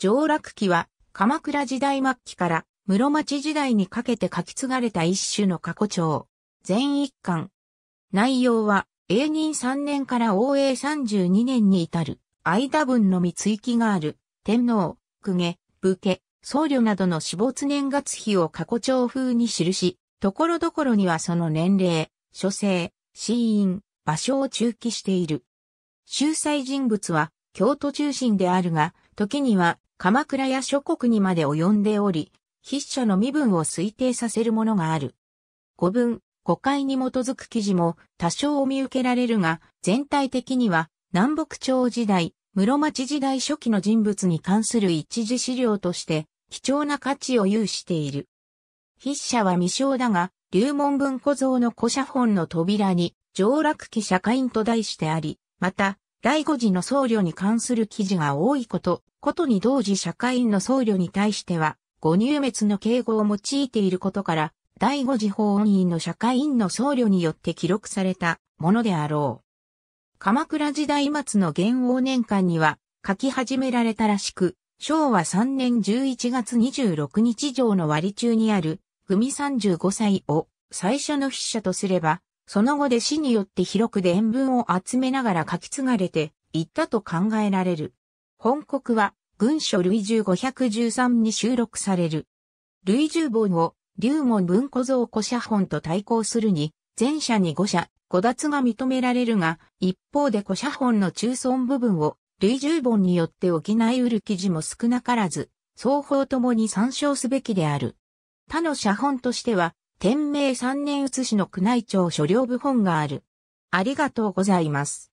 上洛記は、鎌倉時代末期から室町時代にかけて書き継がれた一種の過去帳。全一巻。内容は、永仁3年から応永32年に至る、間分のみ追記がある、天皇、公家、武家、僧侶などの死没年月日を過去帳風に記し、ところどころにはその年齢、所生、死因、場所を中記している。秀才人物は、京都中心であるが、時には鎌倉や諸国にまで及んでおり、筆者の身分を推定させるものがある。古文、誤解に基づく記事も多少お見受けられるが、全体的には南北朝時代、室町時代初期の人物に関する一時資料として貴重な価値を有している。筆者は未詳だが、流門文庫像の古写本の扉に、上洛記社会員と題してあり、また、第五次の僧侶に関する記事が多いこと、ことに同時社会員の僧侶に対しては、五入滅の敬語を用いていることから、第五次法恩院の社会員の僧侶によって記録されたものであろう。鎌倉時代末の元王年間には書き始められたらしく、昭和3年11月26日上の割中にある、組35歳を最初の筆者とすれば、その後で死によって広く伝聞を集めながら書き継がれていったと考えられる。本国は、軍書類1 5 1 3に収録される。類十本を、龍門文庫蔵古写本と対抗するに、前者に五社、五奪が認められるが、一方で古写本の中村部分を、類十本によって補いうる記事も少なからず、双方ともに参照すべきである。他の写本としては、天明三年写しの宮内庁所領部本がある。ありがとうございます。